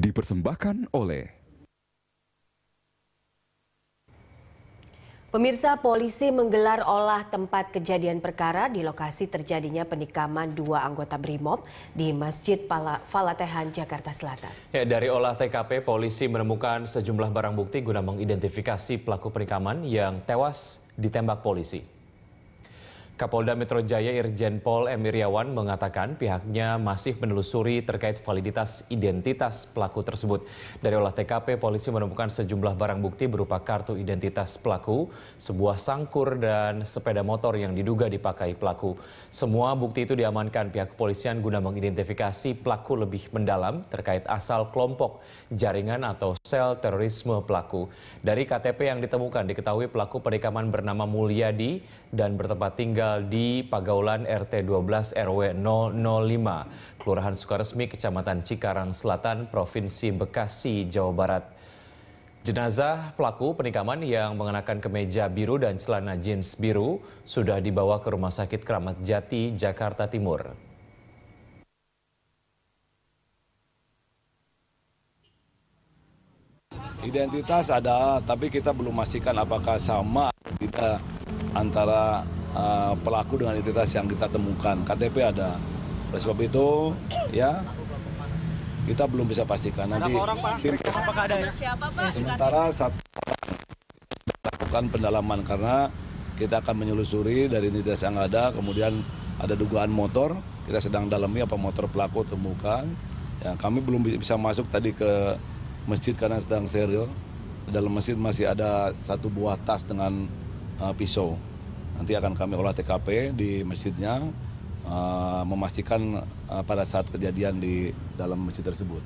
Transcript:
dipersembahkan oleh Pemirsa polisi menggelar olah tempat kejadian perkara di lokasi terjadinya penikaman dua anggota BRIMOB di Masjid Falatehan, Jakarta Selatan. Ya, dari olah TKP, polisi menemukan sejumlah barang bukti guna mengidentifikasi pelaku penikaman yang tewas ditembak polisi. Kapolda Metro Jaya Irjen Pol Emiriawan mengatakan pihaknya masih menelusuri terkait validitas identitas pelaku tersebut. Dari olah TKP, polisi menemukan sejumlah barang bukti berupa kartu identitas pelaku, sebuah sangkur, dan sepeda motor yang diduga dipakai pelaku. Semua bukti itu diamankan pihak kepolisian guna mengidentifikasi pelaku lebih mendalam terkait asal kelompok, jaringan, atau sel terorisme pelaku. Dari KTP yang ditemukan diketahui pelaku perekaman bernama Mulyadi dan bertempat tinggal tinggal di Pagaulan RT 12 RW 005, Kelurahan Sukaresmi, Kecamatan Cikarang Selatan, Provinsi Bekasi, Jawa Barat. Jenazah pelaku penikaman yang mengenakan kemeja biru dan celana jeans biru sudah dibawa ke Rumah Sakit Keramat Jati, Jakarta Timur. identitas ada tapi kita belum pastikan apakah sama tidak antara uh, pelaku dengan identitas yang kita temukan. KTP ada. Oleh sebab itu, ya kita belum bisa pastikan nanti orang, tim apakah ada sementara satu lakukan pendalaman karena kita akan menyelusuri dari identitas yang ada kemudian ada dugaan motor kita sedang dalami apa motor pelaku temukan ya kami belum bisa masuk tadi ke masjid karena sedang steril dalam masjid masih ada satu buah tas dengan uh, pisau Nanti akan kami olah TKP di masjidnya, uh, memastikan uh, pada saat kejadian di dalam masjid tersebut.